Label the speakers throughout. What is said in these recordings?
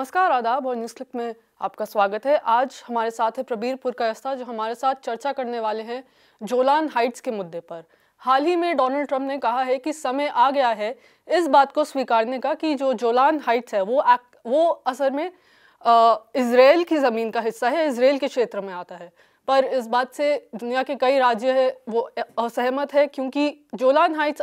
Speaker 1: नमस्कार आदाब और न्यूज़ क्लिप में आपका स्वागत है आज हमारे साथ है प्रबीर पुरकायस्ता जो हमारे साथ चर्चा करने वाले हैं जोलान हाइट्स के मुद्दे पर हाल ही में डोनाल्ड ट्रंप ने कहा है कि समय आ गया है इस बात को स्वीकारने का कि जो जोलान हाइट्स है वो आक, वो असल में इसराइल की ज़मीन का हिस्सा है इसराइल के क्षेत्र में आता है पर इस बात से दुनिया के कई राज्य है वो असहमत है क्योंकि जोलान हाइट्स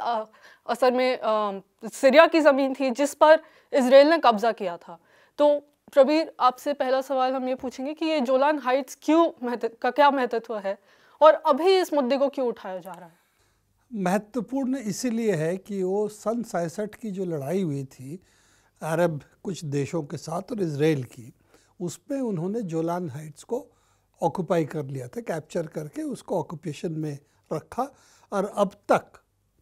Speaker 1: असल में सीरिया की ज़मीन थी जिस पर इसराइल ने कब्ज़ा किया था तो प्रबीर आपसे पहला सवाल हम ये पूछेंगे कि ये जोलान हाइट्स क्यों महत्व का क्या महत्व है और अभी इस मुद्दे को क्यों उठाया जा रहा है
Speaker 2: महत्वपूर्ण इसीलिए है कि वो सन सैंसठ की जो लड़ाई हुई थी अरब कुछ देशों के साथ और इसराइल की उसमें उन्होंने जोलान हाइट्स को ऑक्यूपाई कर लिया था कैप्चर करके उसको ऑक्यूपेशन में रखा और अब तक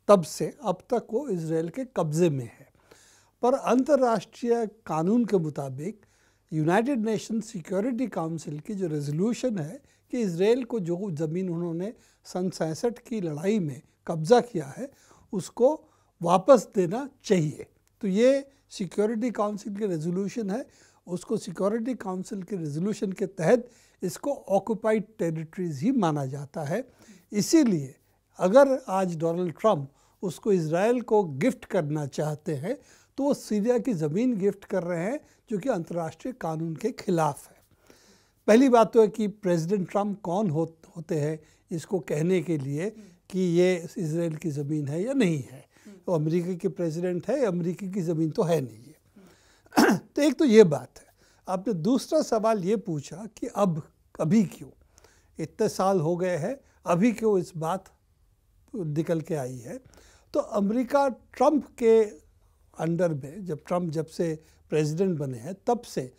Speaker 2: तब से अब तक वो इसराइल के कब्ज़े में है पर अंतर्राष्ट्रीय कानून के मुताबिक यूनाइटेड नेशन सिक्योरिटी काउंसिल की जो रेजोल्यूशन है कि इसराइल को जो ज़मीन उन्होंने सन सैंसठ की लड़ाई में कब्ज़ा किया है उसको वापस देना चाहिए तो ये सिक्योरिटी काउंसिल की रेजोल्यूशन है उसको सिक्योरिटी काउंसिल के रेजोल्यूशन के तहत इसको ऑक्यूपाइड टेरिटरीज ही माना जाता है इसीलिए अगर आज डोनाल्ड ट्रंप उसको इसराइल को गिफ्ट करना चाहते हैं तो वो सीरिया की ज़मीन गिफ्ट कर रहे हैं जो कि अंतर्राष्ट्रीय कानून के खिलाफ है पहली बात तो है कि प्रेसिडेंट ट्रम्प कौन हो, होते हैं इसको कहने के लिए कि ये इसराइल की ज़मीन है या नहीं है वो तो अमेरिका के प्रेसिडेंट है अमरीकी की ज़मीन तो है नहीं ये तो एक तो ये बात है आपने दूसरा सवाल ये पूछा कि अब अभी क्यों इतने साल हो गए हैं अभी क्यों इस बात निकल के आई है तो अमेरिका ट्रम्प के अंडर में जब ट्रम्प जब से प्रेसिडेंट बने हैं तब से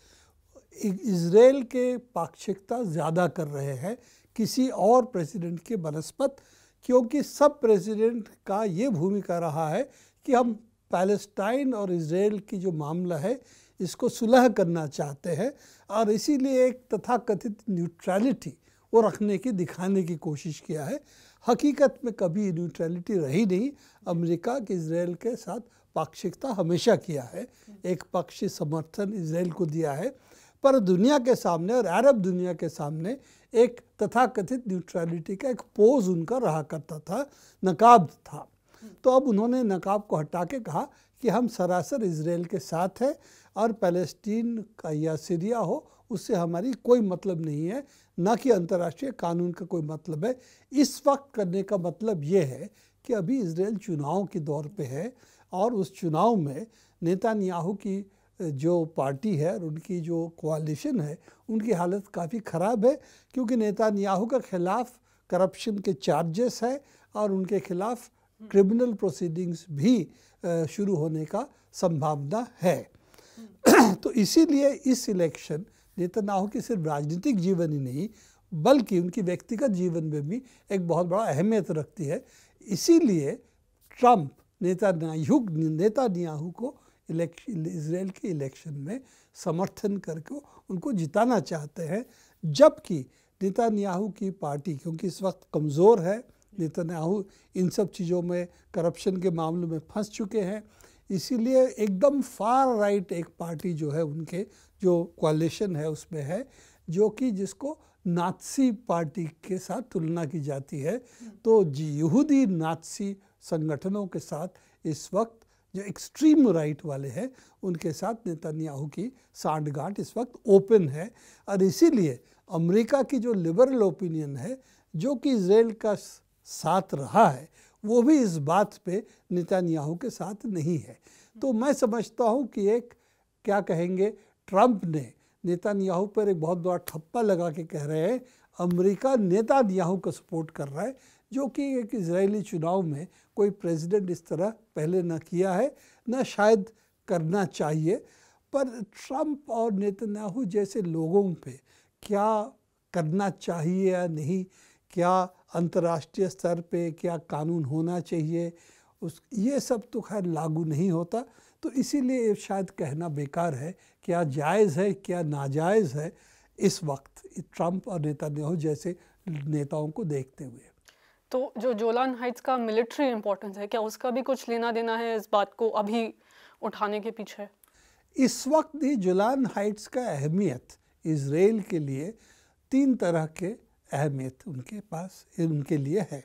Speaker 2: इसराइल के पाक्षिकता ज़्यादा कर रहे हैं किसी और प्रेसिडेंट के बनस्पत क्योंकि सब प्रेसिडेंट का ये भूमिका रहा है कि हम पैलेस्टाइन और इसराइल की जो मामला है इसको सुलह करना चाहते हैं और इसीलिए एक तथाकथित न्यूट्रैलिटी वो रखने की दिखाने की कोशिश किया है हकीकत में कभी न्यूट्रलिटी रही नहीं अमेरिका के इसराइल के साथ पाक्षिकता हमेशा किया है एक पक्षी समर्थन इसराइल को दिया है पर दुनिया के सामने और अरब दुनिया के सामने एक तथाकथित न्यूट्रलिटी का एक पोज उनका रहा करता था नकाब था तो अब उन्होंने नकाब को हटा के कहा कि हम सरासर इसराइल के साथ हैं और पैलेस्टीन का या सीरिया हो उससे हमारी कोई मतलब नहीं है ना कि अंतर्राष्ट्रीय कानून का कोई मतलब है इस वक्त करने का मतलब ये है कि अभी इसराइल चुनाव के दौर पर है और उस चुनाव में नेतान्याहू की जो पार्टी है और उनकी जो कोलिशन है उनकी हालत काफ़ी ख़राब है क्योंकि नेतान्याहू के ख़िलाफ़ करप्शन के चार्जेस है और उनके खिलाफ क्रिमिनल प्रोसीडिंग्स भी शुरू होने का संभावना है तो इसीलिए इस इलेक्शन नेतान्याहू की सिर्फ राजनीतिक जीवन ही नहीं बल्कि उनकी व्यक्तिगत जीवन में भी एक बहुत बड़ा अहमियत रखती है इसीलिए ट्रंप नेता नेतान्याहू नेता को इलेक्शन इसराइल के इलेक्शन में समर्थन करके उनको जिताना चाहते हैं जबकि नेता न्याहू की पार्टी क्योंकि इस वक्त कमज़ोर है नेता न्याहू इन सब चीज़ों में करप्शन के मामलों में फंस चुके हैं इसीलिए एकदम फार राइट एक पार्टी जो है उनके जो क्वालिशन है उसमें है जो कि जिसको नाथसी पार्टी के साथ तुलना की जाती है तो यहूदी नाथसी संगठनों के साथ इस वक्त जो एक्सट्रीम राइट वाले हैं उनके साथ नेतन्याहू की सांठगांठ इस वक्त ओपन है और इसीलिए अमेरिका की जो लिबरल ओपिनियन है जो कि इसराइल का साथ रहा है वो भी इस बात पे नेतन्याहू के साथ नहीं है तो मैं समझता हूँ कि एक क्या कहेंगे ट्रंप ने नेतन्याहू पर एक बहुत बड़ा ठप्पा लगा के कह रहे हैं अमेरिका नेता नेतन्याहू को सपोर्ट कर रहा है जो कि एक इसराइली चुनाव में कोई प्रेसिडेंट इस तरह पहले ना किया है ना शायद करना चाहिए पर ट्रंप और नेतन्याहू जैसे लोगों पे क्या करना चाहिए या नहीं क्या अंतर्राष्ट्रीय स्तर पे क्या कानून होना चाहिए उस ये सब तो खैर लागू नहीं होता तो इसीलिए शायद कहना बेकार है क्या जायज़ है क्या नाजायज़ है इस वक्त ट्रंप और नेतन्याहू जैसे नेताओं को देखते हुए
Speaker 1: तो जो जोलान हाइट्स का मिलिट्री इम्पोर्टेंस है क्या उसका भी कुछ लेना देना है इस बात को अभी उठाने के पीछे
Speaker 2: इस वक्त ही जुलान हाइट्स का अहमियत इसराइल के लिए तीन तरह के अहमियत उनके पास उनके लिए है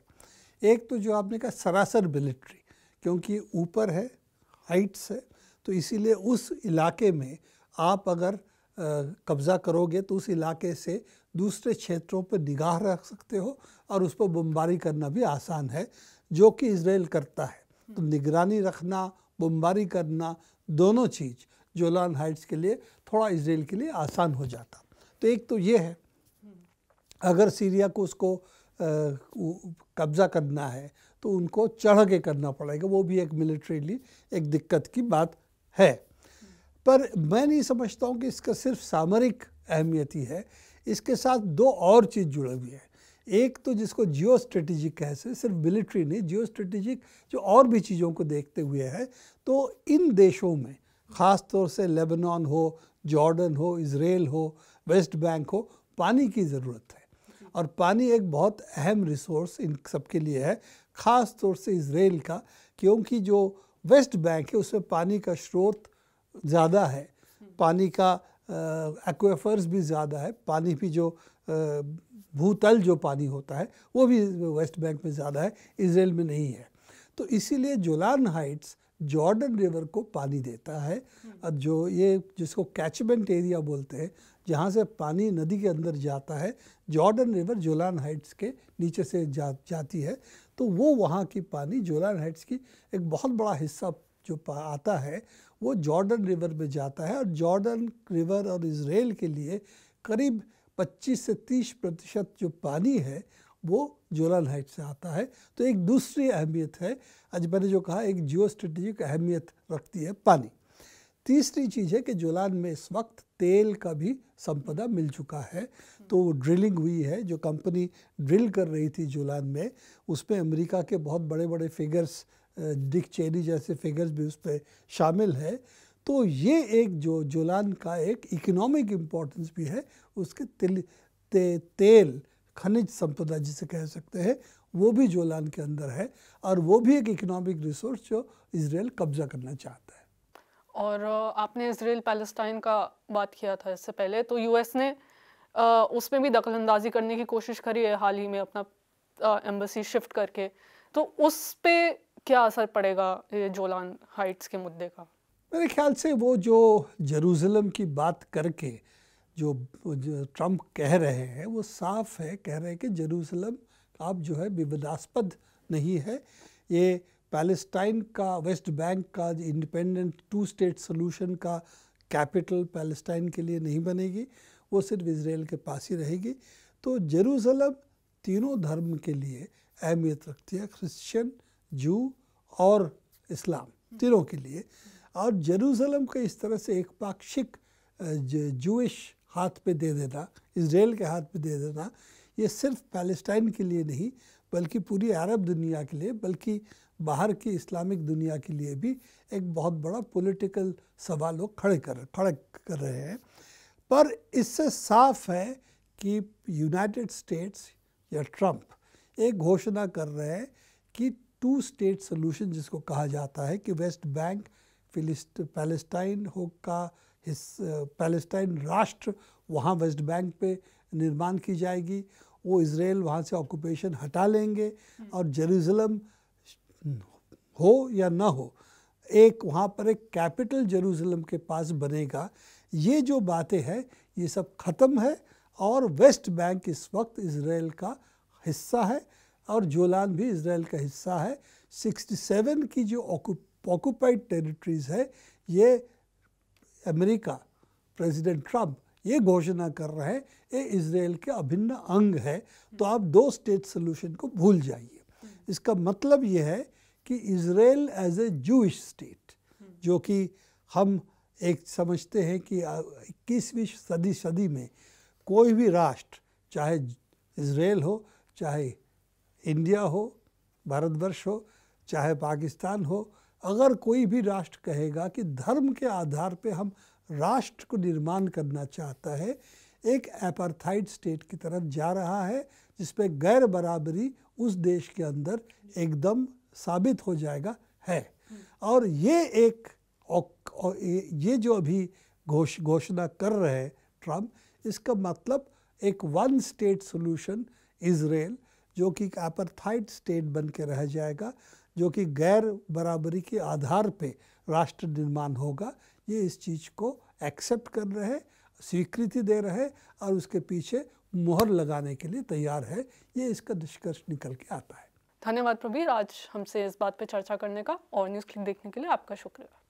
Speaker 2: एक तो जो आपने कहा सरासर मिलिट्री क्योंकि ऊपर है हाइट्स है तो इसीलिए उस इलाके में आप अगर कब्ज़ा करोगे तो उस इलाके से दूसरे क्षेत्रों पर निगाह रख सकते हो और उस पर बमबारी करना भी आसान है जो कि इसराइल करता है तो हम्म। निगरानी रखना बमबारी करना दोनों चीज़ जोलान हाइट्स के लिए थोड़ा इसराइल के लिए आसान हो जाता तो एक तो ये है हम्म। अगर सीरिया को उसको कब्ज़ा करना है तो उनको चढ़ के करना पड़ेगा वो भी एक मिलिट्रीली एक दिक्कत की बात है हम्म। पर मैं नहीं समझता हूँ कि इसका सिर्फ सामरिक अहमियत ही है इसके साथ दो और चीज़ जुड़ी हुई है एक तो जिसको जियो स्ट्रेटेजिक कह सिर्फ मिलिट्री नहीं जियो स्ट्रेटेजिक जो और भी चीज़ों को देखते हुए है तो इन देशों में ख़ास तौर से लेबनान हो जॉर्डन हो इसराइल हो वेस्ट बैंक हो पानी की ज़रूरत है और पानी एक बहुत अहम रिसोर्स इन सब के लिए है ख़ास तौर से इसराइल का क्योंकि जो वेस्ट बैंक है उसमें पानी का स्रोत ज़्यादा है पानी का एक्वेफर्स भी ज़्यादा है पानी भी जो भूतल जो पानी होता है वो भी वेस्ट बैंक में ज़्यादा है इसराइल में नहीं है तो इसीलिए जोलान हाइट्स जॉर्डन रिवर को पानी देता है और हम्म। जो ये जिसको कैचमेंट एरिया बोलते हैं जहाँ से पानी नदी के अंदर जाता है जॉर्डन रिवर जोलान हाइट्स के नीचे से जा जाती है तो वो वहाँ की पानी जोलान हाइट्स की एक बहुत बड़ा हिस्सा जो आता है वो जॉर्डन रिवर में जाता है और जॉर्डन रिवर और इसराइल के लिए करीब 25 से 30 प्रतिशत जो पानी है वो जोलान हाइट से आता है तो एक दूसरी अहमियत है आज मैंने जो कहा एक जियो स्ट्रेटेजिक अहमियत रखती है पानी तीसरी चीज़ है कि जोलान में इस वक्त तेल का भी संपदा मिल चुका है तो वो ड्रिलिंग हुई है जो कंपनी ड्रिल कर रही थी जोलान में उसमें अमेरिका के बहुत बड़े बड़े फिगर्स डिक चेरी जैसे फिगर्स भी उस पर शामिल है तो ये एक जो जोलान का एक इकोनॉमिक इम्पोर्टेंस भी है उसके तिल ते, तेल खनिज संपदा जिसे कह सकते हैं वो भी जोलान के अंदर है और वो भी एक इकोनॉमिक रिसोर्स जो इसराइल कब्जा करना चाहता है
Speaker 1: और आपने इसराइल पैलेस्टाइन का बात किया था इससे पहले तो यूएस ने उसमें भी दखलंदाजी करने की कोशिश करी है हाल ही में अपना एम्बेसी शिफ्ट करके तो उस पर क्या असर पड़ेगा ये जोलान हाइट्स के मुद्दे का
Speaker 2: मेरे ख्याल से वो जो जरूसलम की बात करके जो, जो ट्रम्प कह रहे हैं वो साफ है कह रहे हैं कि जरूसलम आप जो है विवादास्पद नहीं है ये पैलेस्टाइन का वेस्ट बैंक का इंडिपेंडेंट टू स्टेट सोल्यूशन का कैपिटल पैलेस्टाइन के लिए नहीं बनेगी वो सिर्फ इसराइल के पास ही रहेगी तो जरूसलम तीनों धर्म के लिए अहमियत रखती है क्रिश्चियन जू और इस्लाम तीनों के लिए और जरूसलम को इस तरह से एक पाक्षिक जूश हाथ पे दे देना इसराइल के हाथ पे दे देना ये सिर्फ पैलेस्टाइन के लिए नहीं बल्कि पूरी अरब दुनिया के लिए बल्कि बाहर की इस्लामिक दुनिया के लिए भी एक बहुत बड़ा पॉलिटिकल सवाल वो खड़े कर खड़े कर रहे हैं पर इससे साफ है कि यूनाइटेड स्टेट्स या ट्रंप एक घोषणा कर रहे हैं कि टू स्टेट सोल्यूशन जिसको कहा जाता है कि वेस्ट बैंक फिलिस्ट पैलेस्टाइन हो का हिस पैलेस्टाइन राष्ट्र वहाँ वेस्ट बैंक पे निर्माण की जाएगी वो इसराइल वहाँ से ऑक्यूपेशन हटा लेंगे और जेरूसलम हो या ना हो एक वहाँ पर एक कैपिटल जेरूसलम के पास बनेगा ये जो बातें हैं ये सब ख़त्म है और वेस्ट बैंक इस वक्त इसराइल का हिस्सा है और जोलान भी इसराइल का हिस्सा है 67 की जो ऑक्यूपाइड टेरिटरीज है ये अमेरिका प्रेसिडेंट ट्रंप ये घोषणा कर रहे हैं ये इसराइल के अभिन्न अंग है तो आप दो स्टेट सोल्यूशन को भूल जाइए इसका मतलब ये है कि Israel as a Jewish state जो कि हम एक समझते हैं कि इक्कीसवीं सदी सदी में कोई भी राष्ट्र चाहे इसराइल हो चाहे इंडिया हो भारतवर्ष हो चाहे पाकिस्तान हो अगर कोई भी राष्ट्र कहेगा कि धर्म के आधार पे हम राष्ट्र को निर्माण करना चाहता है एक एपरथाइड स्टेट की तरफ जा रहा है जिसपे गैर बराबरी उस देश के अंदर एकदम साबित हो जाएगा है और ये एक और ये जो अभी घोष घोषणा कर रहे हैं ट्रम्प इसका मतलब एक वन स्टेट सोल्यूशन इसराइल जो कि एक एपरथाइड स्टेट बन के रह जाएगा जो कि गैर बराबरी के आधार पे राष्ट्र निर्माण होगा ये इस चीज़ को एक्सेप्ट कर रहे स्वीकृति दे रहे और उसके पीछे मोहर लगाने के लिए तैयार है ये इसका निष्कर्ष निकल के आता है
Speaker 1: धन्यवाद प्रवीर आज हमसे इस बात पर चर्चा करने का और न्यूज़ क्लिक देखने के लिए आपका शुक्रिया